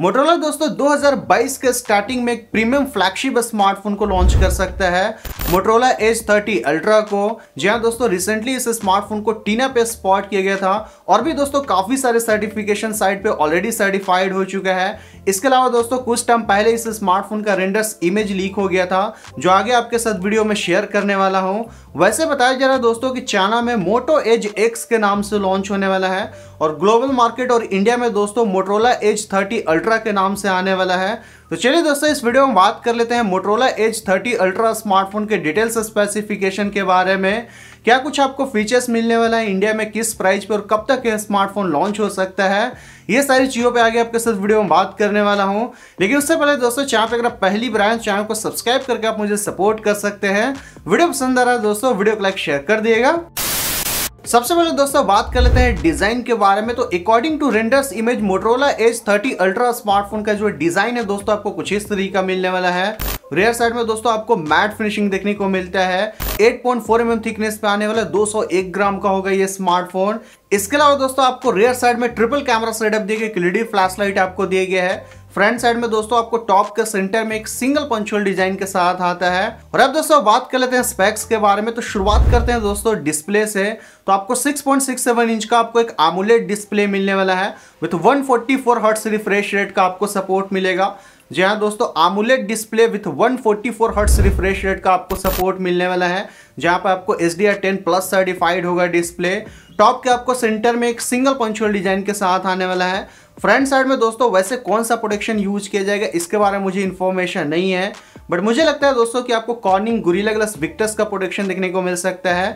Motorola दोस्तों 2022 के starting में एक प्रीमियम फ्लैगशिप स्मार्टफोन को लॉन्च कर सकता है मोटरोला एज 30 अल्ट्रा को जी हाँ दोस्तों रिसेंटली इस स्मार्टफोन को टीना पे स्पॉट किया गया था और भी दोस्तों काफ़ी सारे सर्टिफिकेशन साइट पे ऑलरेडी सर्टिफाइड हो चुका है इसके अलावा दोस्तों कुछ टाइम पहले इस स्मार्टफोन का रेंडर्स इमेज लीक हो गया था जो आगे आपके साथ वीडियो में शेयर करने वाला हूँ वैसे बताया जा रहा है दोस्तों की चाइना में मोटो एज एक्स के नाम से लॉन्च होने वाला है और ग्लोबल मार्केट और इंडिया में दोस्तों मोटरोला एज 30 अल्ट्रा के नाम से आने वाला है तो चलिए दोस्तों इस वीडियो में बात कर लेते हैं मोटरोला एज 30 अल्ट्रा स्मार्टफोन के डिटेल्स स्पेसिफिकेशन के बारे में क्या कुछ आपको फीचर्स मिलने वाला है इंडिया में किस प्राइस पर और कब तक यह स्मार्टफोन लॉन्च हो सकता है ये सारी चीज़ों पे आगे आपके साथ वीडियो में बात करने वाला हूँ लेकिन उससे पहले दोस्तों चैनल पर अगर आप पहली बार आए चैनल को सब्सक्राइब करके आप मुझे सपोर्ट कर सकते हैं वीडियो पसंद आ रहा है दोस्तों वीडियो को लाइक शेयर कर दिएगा सबसे पहले दोस्तों बात कर लेते हैं डिजाइन के बारे में तो according to renders image Motorola Edge 30 Ultra smartphone का जो डिजाइन है दोस्तों आपको कुछ इस तरीके का मिलने वाला है रेयर साइड में दोस्तों आपको मैट फिनिशिंग देखने को मिलता है 8.4 पॉइंट mm थिकनेस पे आने वाला 201 ग्राम का होगा ये स्मार्टफोन इसके अलावा दोस्तों आपको रेयर साइड में ट्रिपल कैमरा सेटअप दिए गए फ्लैश लाइट आपको दिए गए है फ्रंट साइड में दोस्तों आपको टॉप के सेंटर में एक सिंगल पंचुअल डिजाइन के साथ आता है और अब दोस्तों बात कर लेते हैं स्पेक्स के बारे में तो शुरुआत करते हैं दोस्तों डिस्प्ले से तो आपको 6.67 इंच का आपको एक आमुलेट डिस्प्ले मिलने वाला है with 144 forty hertz refresh rate का आपको सपोर्ट मिलेगा जी हाँ दोस्तों AMOLED display with 144 forty hertz refresh rate का आपको सपोर्ट मिलने वाला है जहाँ पर आपको S D R ten plus certified होगा डिस्प्ले टॉप के आपको सेंटर में एक सिंगल पंचुअल डिजाइन के साथ आने वाला है फ्रंट साइड में दोस्तों वैसे कौन सा प्रोटेक्शन यूज किया जाएगा इसके बारे में मुझे इन्फॉर्मेशन नहीं है बट मुझे लगता है दोस्तों कि आपको कॉर्निंग गुरीला ग्लस विक्टस का प्रोटेक्शन देखने को मिल सकता है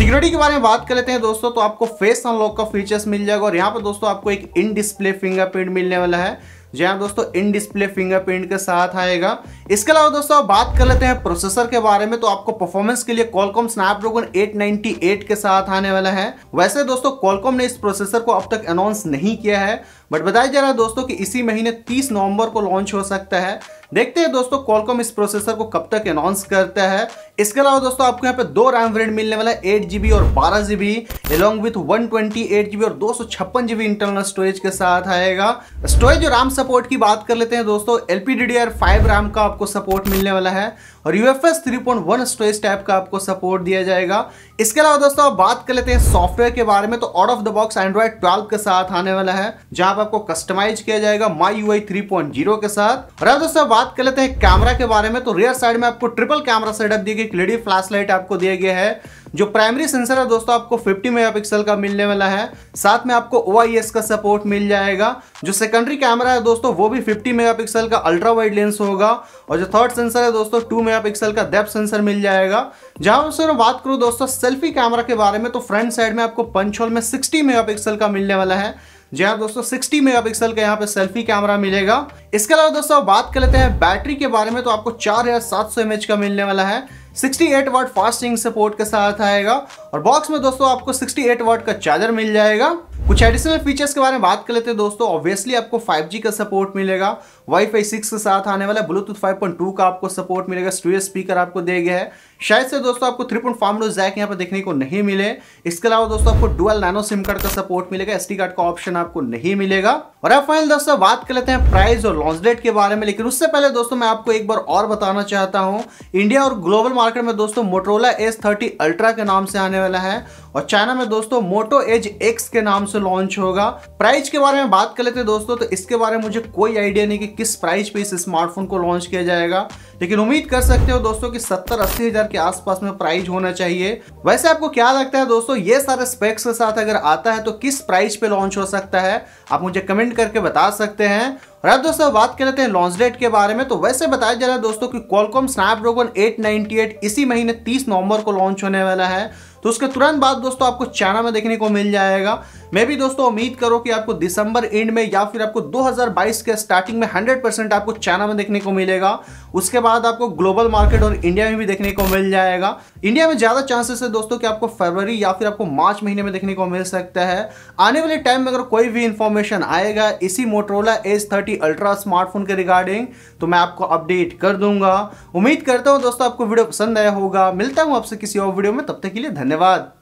सिक्योरिटी के बारे में बात कर लेते हैं दोस्तों तो आपको फेस अनलॉक का फीचर्स मिल जाएगा और यहाँ पर दोस्तों आपको एक इन डिस्प्ले फिंगरप्रिंट मिलने वाला है जी हाँ दोस्तों इन डिस्प्ले फिंगरप्रिंट के साथ आएगा इसके अलावा दोस्तों बात कर लेते हैं प्रोसेसर के बारे में तो आपको परफॉर्मेंस के लिए कॉलकॉम स्नैपड्रैगन 898 के साथ आने वाला है वैसे दोस्तों कॉलकॉम ने इस प्रोसेसर को अब तक अनाउंस नहीं किया है बट बताया जा रहा है दोस्तों कि इसी महीने 30 नवंबर को लॉन्च हो सकता है देखते हैं दोस्तों कॉलकॉम इस प्रोसेसर को कब तक अनाउंस करता है इसके अलावा दोस्तों आपको यहाँ पे दो रैम वेरियंट मिलने वाला है एट जीबी और बारह GB along with one twenty eight GB और दो सौ छप्पन जीबी इंटरनल स्टोरेज के साथ आएगा स्टोरेज और राम सपोर्ट की बात कर लेते हैं दोस्तों L P D D R five RAM का आपको सपोर्ट मिलने वाला है और यू 3.1 स्टोरेज टाइप का आपको सपोर्ट दिया जाएगा इसके अलावा दोस्तों आप बात कर लेते हैं सॉफ्टवेयर के बारे में तो out of the box Android twelve के साथ आने वाला है जहां पर आपको कस्टमाइज किया जाएगा माई यू आई के साथ और अब दोस्तों बात कर लेते हैं कैमरा के बारे में तो रियर साइड में आपको ट्रिपल कैमरा सेटअप दिए गए क्लेडी फ्लैश लाइट आपको दिया गया है जो प्राइमरी सेंसर है दोस्तों आपको 50 मेगापिक्सल का मिलने वाला है साथ में आपको ओ का सपोर्ट मिल जाएगा जो सेकेंडरी कैमरा है दोस्तों वो भी 50 मेगापिक्सल का अल्ट्रा वाइड लेंस होगा और जो थर्ड सेंसर है दोस्तों 2 मेगापिक्सल का डेप सेंसर मिल जाएगा जहां से मैं बात करूं दोस्तों सेल्फी कैमरा के बारे में तो फ्रंट साइड में आपको पंचोल में 60 मेगापिक्सल का मिलने वाला है जी हाँ दोस्तों 60 मेगापिक्सल का यहाँ पे सेल्फी कैमरा मिलेगा इसके अलावा दोस्तों बात कर लेते हैं बैटरी के बारे में तो आपको चार हजार सात सौ का मिलने वाला है 68 वाट फास्ट चार्जिंग सपोर्ट के साथ आएगा और बॉक्स में दोस्तों आपको 68 वाट का चार्जर मिल जाएगा कुछ एडिशनल फीचर्स के बारे में बात कर लेते हैं दोस्तों ऑब्वियसली आपको 5G का सपोर्ट मिलेगा वाईफाई 6 के साथ आने वाला ब्लूटूथ 5.2 का आपको सपोर्ट मिलेगा स्टूडियो स्पीकर आपको दिया गया है शायद से दोस्तों आपको थ्री पॉइंट फाइव जैक यहाँ पर देखने को नहीं मिले इसके अलावा दोस्तों आपको डुअल नैनो सिम कार्ड का सपोर्ट मिलेगा एस कार्ड का ऑप्शन आपको नहीं मिलेगा और अब फाइनल दोस्तों बात कर लेते हैं प्राइस और लॉन्च डेट के बारे में लेकिन उससे पहले दोस्तों मैं आपको एक बार और बताना चाहता हूँ इंडिया और ग्लोबल मार्केट में दोस्तों मोटरोला एस थर्टी अल्ट्रा के नाम से आने वाला है और चाइना में दोस्तों मोटो एज एक्स के नाम से लॉन्च होगा प्राइस के बारे में बात कर लेते दोस्तों तो इसके बारे में मुझे कोई आइडिया नहीं कि किस प्राइस पे इस स्मार्टफोन को लॉन्च किया जाएगा लेकिन उम्मीद कर सकते हो दोस्तों कि सत्तर अस्सी हजार के आसपास में प्राइस होना चाहिए वैसे आपको क्या लगता है दोस्तों ये सारे स्पेक्स के साथ अगर आता है तो किस प्राइस पे लॉन्च हो सकता है आप मुझे कमेंट करके बता सकते हैं और अब दोस्तों बात कर लेते हैं लॉन्च डेट के बारे में तो वैसे बताया जा रहा है दोस्तों कि कॉलकॉम स्नैपड्रैगन 898 इसी महीने 30 नवंबर को लॉन्च होने वाला है तो उसके तुरंत बाद दोस्तों आपको चाइना में देखने को मिल जाएगा मैं भी दोस्तों उम्मीद करो कि आपको दिसंबर एंड में या फिर आपको 2022 के स्टार्टिंग में 100% आपको चाइना में देखने को मिलेगा उसके बाद आपको ग्लोबल मार्केट और इंडिया में भी देखने को मिल जाएगा इंडिया में ज़्यादा चांसेस है दोस्तों कि आपको फरवरी या फिर आपको मार्च महीने में देखने को मिल सकता है आने वाले टाइम में अगर कोई भी इंफॉर्मेशन आएगा इसी Motorola S thirty ultra smartphone के रिगार्डिंग तो मैं आपको अपडेट कर दूंगा उम्मीद करता हूँ दोस्तों आपको वीडियो पसंद आया होगा मिलता हूँ आपसे किसी और वीडियो में तब तक के लिए धन्यवाद